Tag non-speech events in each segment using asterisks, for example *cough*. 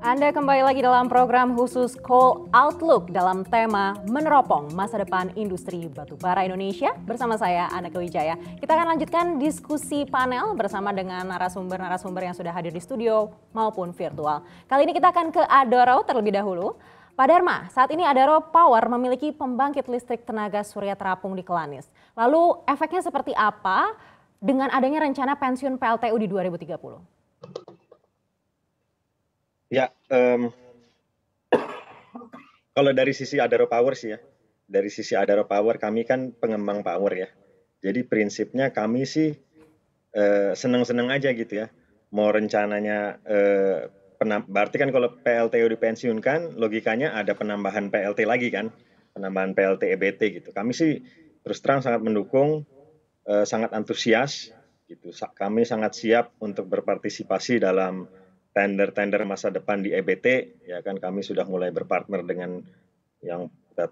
Anda kembali lagi dalam program khusus Call Outlook dalam tema meneropong masa depan industri batubara Indonesia bersama saya Aneka Wijaya. Kita akan lanjutkan diskusi panel bersama dengan narasumber-narasumber yang sudah hadir di studio maupun virtual. Kali ini kita akan ke Adoro terlebih dahulu. Pak Dharma, saat ini Adaro Power memiliki pembangkit listrik tenaga surya terapung di Kelanis. Lalu efeknya seperti apa dengan adanya rencana pensiun PLTU di 2030? Ya, um, *coughs* kalau dari sisi Adaro Power sih ya, dari sisi Adaro Power kami kan pengembang power ya. Jadi prinsipnya kami sih seneng eh, seneng-seneng aja gitu ya. Mau rencananya uh, penam, berarti kan kalau PLT PLTU dipensiunkan, logikanya ada penambahan PLT lagi kan, penambahan PLT EBT gitu. Kami sih terus terang sangat mendukung, uh, sangat antusias gitu. Kami sangat siap untuk berpartisipasi dalam tender-tender masa depan di EBT ya kan kami sudah mulai berpartner dengan yang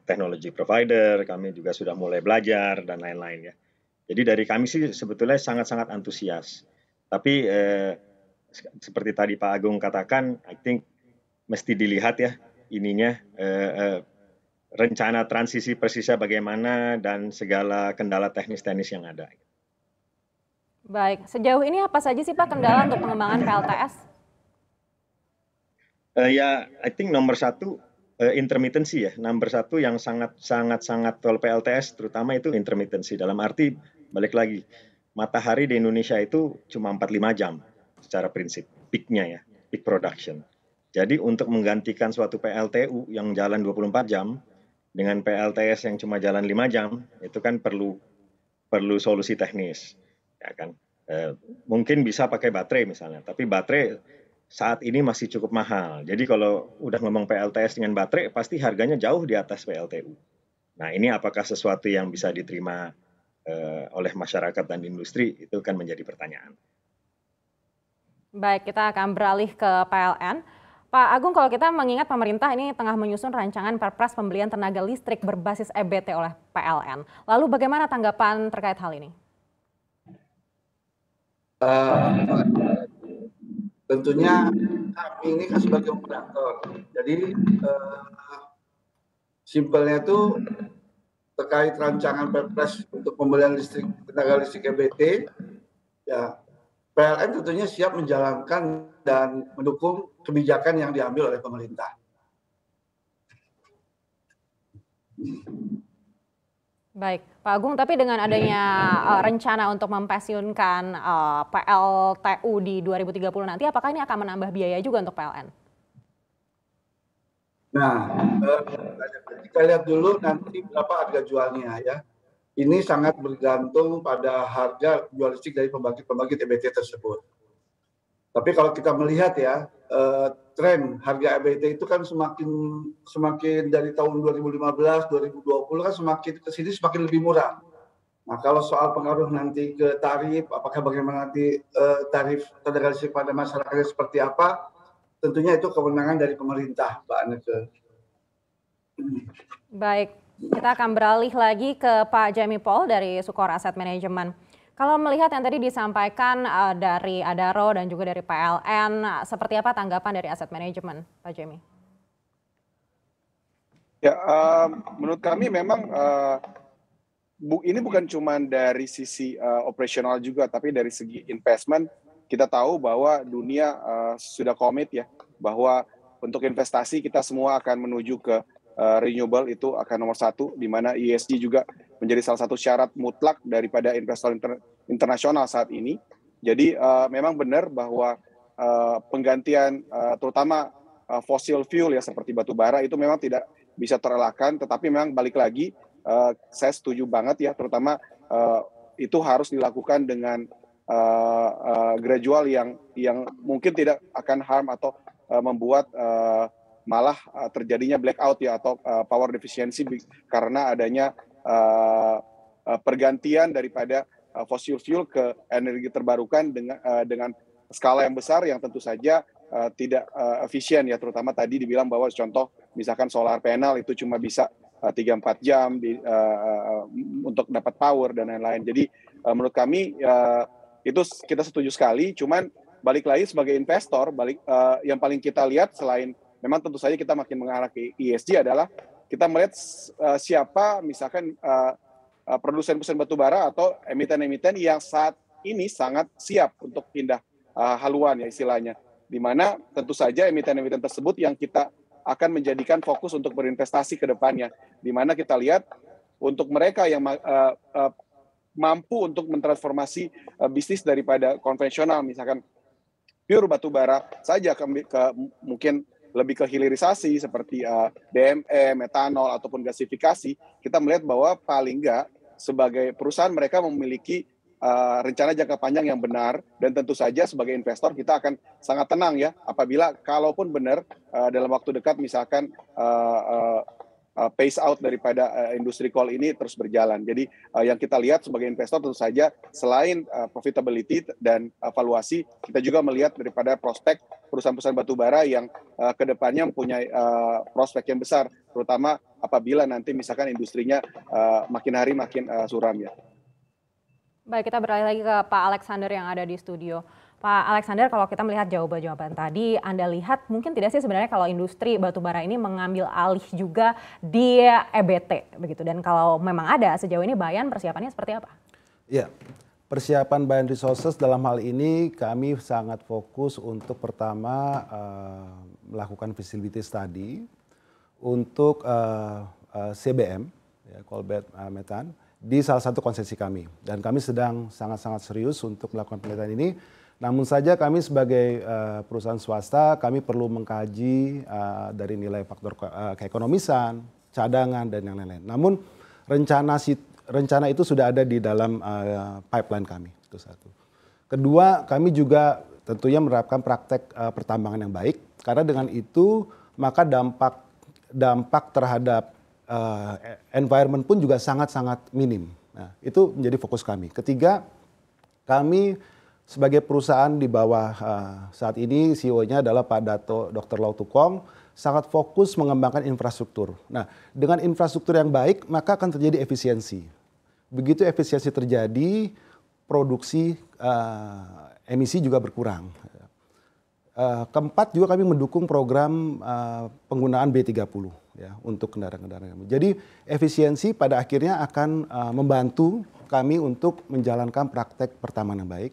teknologi provider, kami juga sudah mulai belajar dan lain-lain ya. Jadi dari kami sih sebetulnya sangat-sangat antusias. Tapi eh, seperti tadi Pak Agung katakan, I think mesti dilihat ya ininya eh, eh, rencana transisi persisnya bagaimana dan segala kendala teknis-teknis yang ada. Baik, sejauh ini apa saja sih Pak kendala untuk pengembangan PLTS? uh, ya I think nomor satu uh, intermittency ya nomor satu yang sangat sangat sangat tol PLTS terutama itu intermittency dalam arti balik lagi matahari di Indonesia itu cuma 45 jam secara prinsip peaknya ya peak production jadi untuk menggantikan suatu PLTU yang jalan 24 jam dengan PLTS yang cuma jalan 5 jam itu kan perlu perlu solusi teknis ya kan eh, mungkin bisa pakai baterai misalnya tapi baterai saat ini masih cukup mahal. Jadi kalau udah ngomong PLTS dengan baterai, pasti harganya jauh di atas PLTU. Nah ini apakah sesuatu yang bisa diterima eh, oleh masyarakat dan industri, itu kan menjadi pertanyaan. Baik, kita akan beralih ke PLN. Pak Agung, kalau kita mengingat pemerintah ini tengah menyusun rancangan perpres pembelian tenaga listrik berbasis EBT oleh PLN. Lalu bagaimana tanggapan terkait hal ini? Uh, tentunya kami ini kan sebagai operator. Jadi eh, simpelnya itu terkait rancangan Perpres untuk pembelian listrik tenaga listrik EBT, ya PLN tentunya siap menjalankan dan mendukung kebijakan yang diambil oleh pemerintah. Baik, Pak Agung, tapi dengan adanya uh, rencana untuk mempensiunkan uh, eh, PLTU di 2030 nanti, apakah ini akan menambah biaya juga untuk PLN? Nah, eh, kita lihat dulu nanti berapa harga jualnya ya. Ini sangat bergantung pada harga jual listrik dari pembangkit-pembangkit EBT tersebut. Tapi kalau kita melihat ya, eh, tren harga EBT itu kan semakin semakin dari tahun 2015 2020 kan semakin ke sini semakin lebih murah. Nah, kalau soal pengaruh nanti ke tarif apakah bagaimana nanti eh, tarif tenaga listrik pada masyarakatnya seperti apa? Tentunya itu kewenangan dari pemerintah, Pak Aneke. Baik, kita akan beralih lagi ke Pak Jamie Paul dari Sukor Asset Management. Kalau melihat yang tadi disampaikan uh, dari Adaro dan juga dari PLN, seperti apa tanggapan dari aset manajemen, Pak Jemi? Ya, uh, menurut kami memang uh, bu, ini bukan cuma dari sisi uh, operasional juga, tapi dari segi investment kita tahu bahwa dunia uh, sudah komit ya bahwa untuk investasi kita semua akan menuju ke uh, renewable itu akan nomor satu, di mana ESG juga menjadi salah satu syarat mutlak daripada investor inter, internasional saat ini. Jadi uh, memang benar bahwa uh, penggantian uh, terutama uh, fosil fuel ya seperti batu bara itu memang tidak bisa terelakkan tetapi memang balik lagi uh, saya setuju banget ya terutama uh, itu harus dilakukan dengan uh, uh, gradual yang yang mungkin tidak akan harm atau uh, membuat uh, malah uh, terjadinya blackout ya atau uh, power deficiency karena adanya uh, pergantian daripada eh, fosil fuel ke energi terbarukan dengan dengan skala yang besar yang tentu saja tidak efisien ya terutama tadi dibilang bahwa contoh misalkan solar panel itu cuma bisa tiga empat jam di, untuk dapat power dan lain-lain jadi menurut kami itu kita setuju sekali cuman balik lagi sebagai investor balik yang paling kita lihat selain memang tentu saja kita makin mengarah ke ESG adalah kita melihat uh, siapa misalkan uh, eh, uh, eh, produsen-produsen batubara atau emiten-emiten yang saat ini sangat siap untuk pindah uh, haluan ya istilahnya. Di mana tentu saja emiten-emiten tersebut yang kita akan menjadikan fokus untuk berinvestasi ke depannya. Di mana kita lihat untuk mereka yang uh, uh, mampu untuk mentransformasi uh, bisnis daripada konvensional misalkan pure batubara saja ke, ke mungkin lebih ke hilirisasi seperti uh, eh, DME, metanol ataupun gasifikasi, kita melihat bahwa paling enggak sebagai perusahaan mereka memiliki uh, rencana jangka panjang yang benar dan tentu saja sebagai investor kita akan sangat tenang ya apabila kalaupun benar uh, dalam waktu dekat misalkan uh, uh, uh, pace out daripada uh, industri call ini terus berjalan. Jadi uh, yang kita lihat sebagai investor tentu saja selain uh, profitability dan valuasi kita juga melihat daripada prospek perusahaan-perusahaan batubara yang uh, eh, kedepannya punya uh, eh, prospek yang besar, terutama apabila nanti misalkan industrinya uh, makin hari makin uh, suram ya. Baik, kita beralih lagi ke Pak Alexander yang ada di studio. Pak Alexander, kalau kita melihat jawaban-jawaban tadi, Anda lihat mungkin tidak sih sebenarnya kalau industri batubara ini mengambil alih juga di EBT begitu. Dan kalau memang ada sejauh ini Bayan persiapannya seperti apa? Ya, yeah. Persiapan Bahan Resources dalam hal ini kami sangat fokus untuk pertama uh, melakukan facility study untuk uh, eh, uh, eh, CBM, ya, coal metan, di salah satu konsesi kami. Dan kami sedang sangat-sangat serius untuk melakukan penelitian ini. Namun saja kami sebagai uh, perusahaan swasta, kami perlu mengkaji uh, dari nilai faktor uh, keekonomisan, cadangan, dan yang lain-lain. Namun rencana rencana itu sudah ada di dalam uh, pipeline kami itu satu. Kedua, kami juga tentunya menerapkan praktek uh, pertambangan yang baik karena dengan itu maka dampak dampak terhadap uh, environment pun juga sangat-sangat minim. Nah, itu menjadi fokus kami. Ketiga, kami sebagai perusahaan di bawah uh, saat ini CEO-nya adalah Pak Dato Dr. Lau Tukong sangat fokus mengembangkan infrastruktur. Nah, dengan infrastruktur yang baik maka akan terjadi efisiensi. Begitu efisiensi terjadi, produksi uh, emisi juga berkurang. Uh, keempat juga kami mendukung program uh, penggunaan B30 ya untuk kendaraan-kendaraan kami. Jadi efisiensi pada akhirnya akan uh, membantu kami untuk menjalankan praktek yang baik.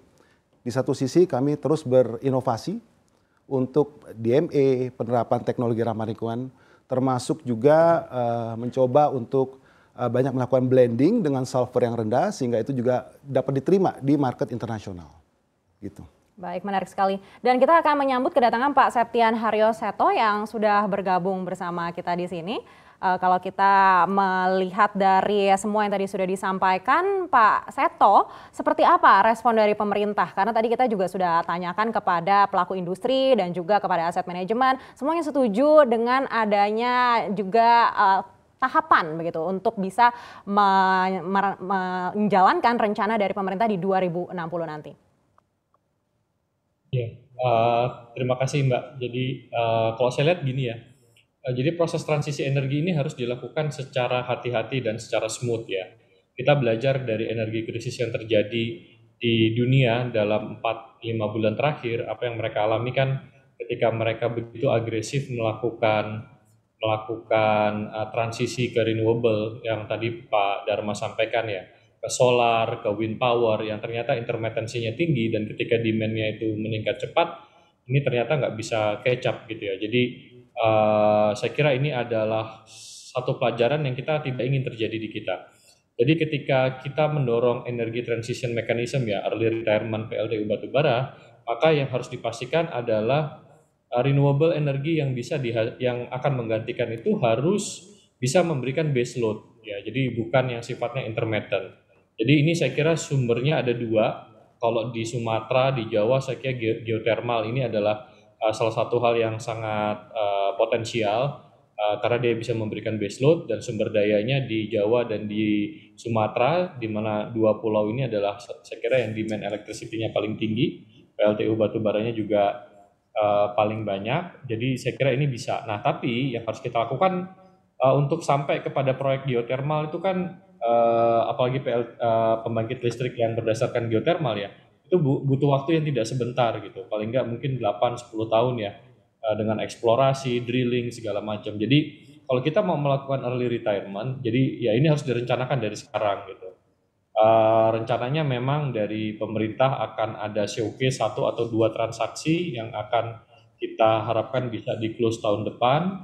Di satu sisi kami terus berinovasi untuk DME, penerapan teknologi ramah lingkungan, termasuk juga uh, mencoba untuk Eh, banyak melakukan blending dengan sulfur yang rendah sehingga itu juga dapat diterima di market internasional. Gitu. Baik, menarik sekali. Dan kita akan menyambut kedatangan Pak Septian Haryo Seto yang sudah bergabung bersama kita di sini. Uh, kalau kita melihat dari semua yang tadi sudah disampaikan, Pak Seto, seperti apa respon dari pemerintah? Karena tadi kita juga sudah tanyakan kepada pelaku industri dan juga kepada aset manajemen, semuanya setuju dengan adanya juga uh, tahapan begitu untuk bisa menjalankan rencana dari pemerintah di 2060 nanti? Ya, uh, terima kasih Mbak. Jadi uh, kalau saya lihat gini ya, uh, jadi proses transisi energi ini harus dilakukan secara hati-hati dan secara smooth ya. Kita belajar dari energi krisis yang terjadi di dunia dalam 4-5 bulan terakhir, apa yang mereka alami kan ketika mereka begitu agresif melakukan melakukan uh, transisi ke renewable yang tadi Pak Dharma sampaikan ya ke solar, ke wind power yang ternyata intermitensinya tinggi dan ketika demandnya itu meningkat cepat ini ternyata nggak bisa kecap gitu ya. Jadi uh, saya kira ini adalah satu pelajaran yang kita tidak ingin terjadi di kita. Jadi ketika kita mendorong energi transition mechanism ya early retirement PLTU batubara, maka yang harus dipastikan adalah Eh, renewable energi yang bisa di, yang akan menggantikan itu harus bisa memberikan base load ya jadi bukan yang sifatnya intermittent jadi ini saya kira sumbernya ada dua kalau di Sumatera di Jawa saya kira geothermal ini adalah uh, salah satu hal yang sangat uh, potensial uh, karena dia bisa memberikan base load dan sumber dayanya di Jawa dan di Sumatera di mana dua pulau ini adalah saya kira yang demand electricity paling tinggi PLTU batubaranya juga Eh, paling banyak. Jadi saya kira ini bisa. Nah, tapi yang harus kita lakukan uh, untuk sampai kepada proyek geotermal itu kan uh, apalagi PL, uh, pembangkit listrik yang berdasarkan geotermal ya, itu butuh waktu yang tidak sebentar gitu. Paling nggak mungkin 8-10 tahun ya uh, dengan eksplorasi, drilling segala macam. Jadi kalau kita mau melakukan early retirement, jadi ya ini harus direncanakan dari sekarang gitu. Eh, rencananya memang dari pemerintah akan ada showcase satu atau dua transaksi yang akan kita harapkan bisa di close tahun depan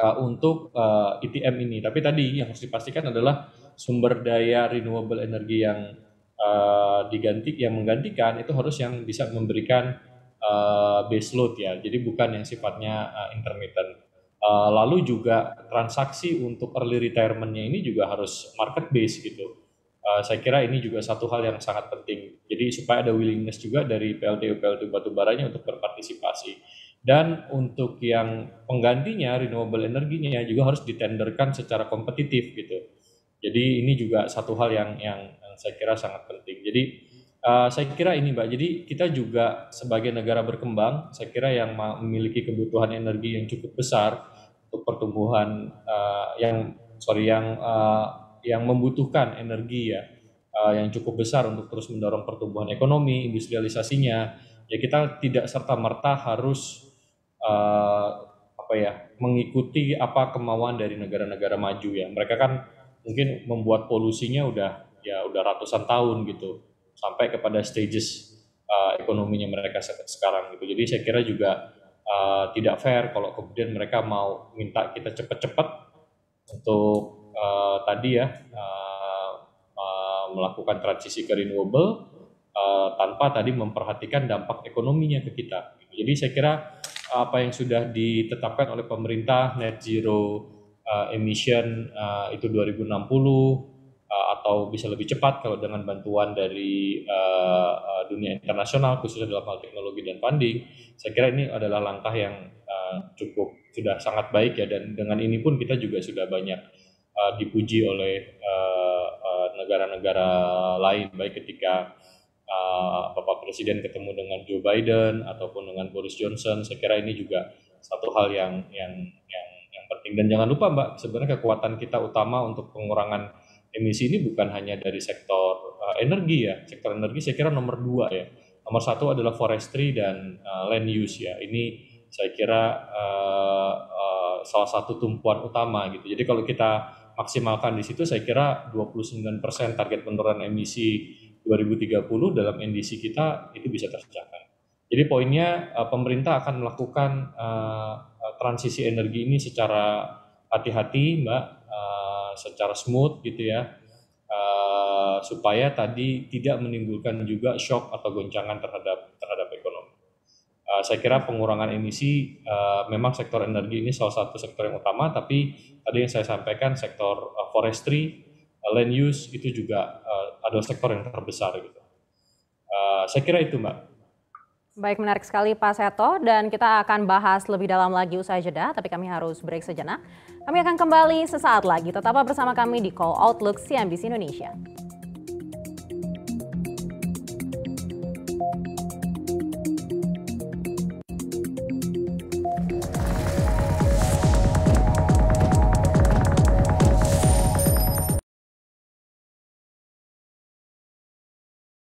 uh, untuk uh, eh, ETM ini. Tapi tadi yang harus dipastikan adalah sumber daya renewable energi yang uh, diganti yang menggantikan itu harus yang bisa memberikan uh, base load ya. Jadi bukan yang sifatnya uh, intermittent. Uh, lalu juga transaksi untuk early retirementnya ini juga harus market base gitu Eh, saya kira ini juga satu hal yang sangat penting. Jadi supaya ada willingness juga dari PLTU-PLTU batubaranya untuk berpartisipasi. Dan untuk yang penggantinya, renewable energinya juga harus ditenderkan secara kompetitif gitu. Jadi ini juga satu hal yang yang, yang saya kira sangat penting. Jadi uh, saya kira ini Mbak, jadi kita juga sebagai negara berkembang, saya kira yang memiliki kebutuhan energi yang cukup besar untuk pertumbuhan uh, yang sorry yang uh, yang membutuhkan energi ya uh, yang cukup besar untuk terus mendorong pertumbuhan ekonomi, industrialisasinya, ya kita tidak serta merta harus uh, apa ya mengikuti apa kemauan dari negara-negara maju ya. Mereka kan mungkin membuat polusinya udah ya udah ratusan tahun gitu sampai kepada stages uh, ekonominya mereka sekarang gitu. Jadi saya kira juga uh, tidak fair kalau kemudian mereka mau minta kita cepet-cepet untuk uh, tadi ya uh, uh, melakukan transisi ke renewable uh, tanpa tadi memperhatikan dampak ekonominya ke kita. Jadi saya kira apa yang sudah ditetapkan oleh pemerintah net zero uh, emission uh, itu 2060 uh, atau bisa lebih cepat kalau dengan bantuan dari uh, dunia internasional khususnya dalam hal teknologi dan funding. Saya kira ini adalah langkah yang uh, cukup sudah sangat baik ya dan dengan ini pun kita juga sudah banyak uh, dipuji oleh eh, eh, negara-negara uh, uh, lain baik ketika uh, Bapak Presiden ketemu dengan Joe Biden ataupun dengan Boris Johnson saya kira ini juga satu hal yang yang yang yang penting dan jangan lupa Mbak sebenarnya kekuatan kita utama untuk pengurangan emisi ini bukan hanya dari sektor uh, energi ya sektor energi saya kira nomor dua ya nomor satu adalah forestry dan uh, land use ya ini saya kira uh, uh, salah satu tumpuan utama gitu jadi kalau kita maksimalkan di situ saya kira 29% target penurunan emisi 2030 dalam NDC kita itu bisa tercapai. Jadi poinnya eh, pemerintah akan melakukan eh, eh, transisi energi ini secara hati-hati, Mbak, secara smooth gitu ya. supaya tadi tidak menimbulkan juga shock atau goncangan terhadap terhadap Eh, saya kira pengurangan emisi uh, memang sektor energi ini salah satu sektor yang utama, tapi ada yang saya sampaikan sektor uh, forestry, uh, land use itu juga uh, adalah sektor yang terbesar gitu. Uh, saya kira itu mbak. Baik, menarik sekali Pak Seto dan kita akan bahas lebih dalam lagi usai jeda, tapi kami harus break sejenak. Kami akan kembali sesaat lagi. Tetap bersama kami di Call Outlook CNBC Indonesia.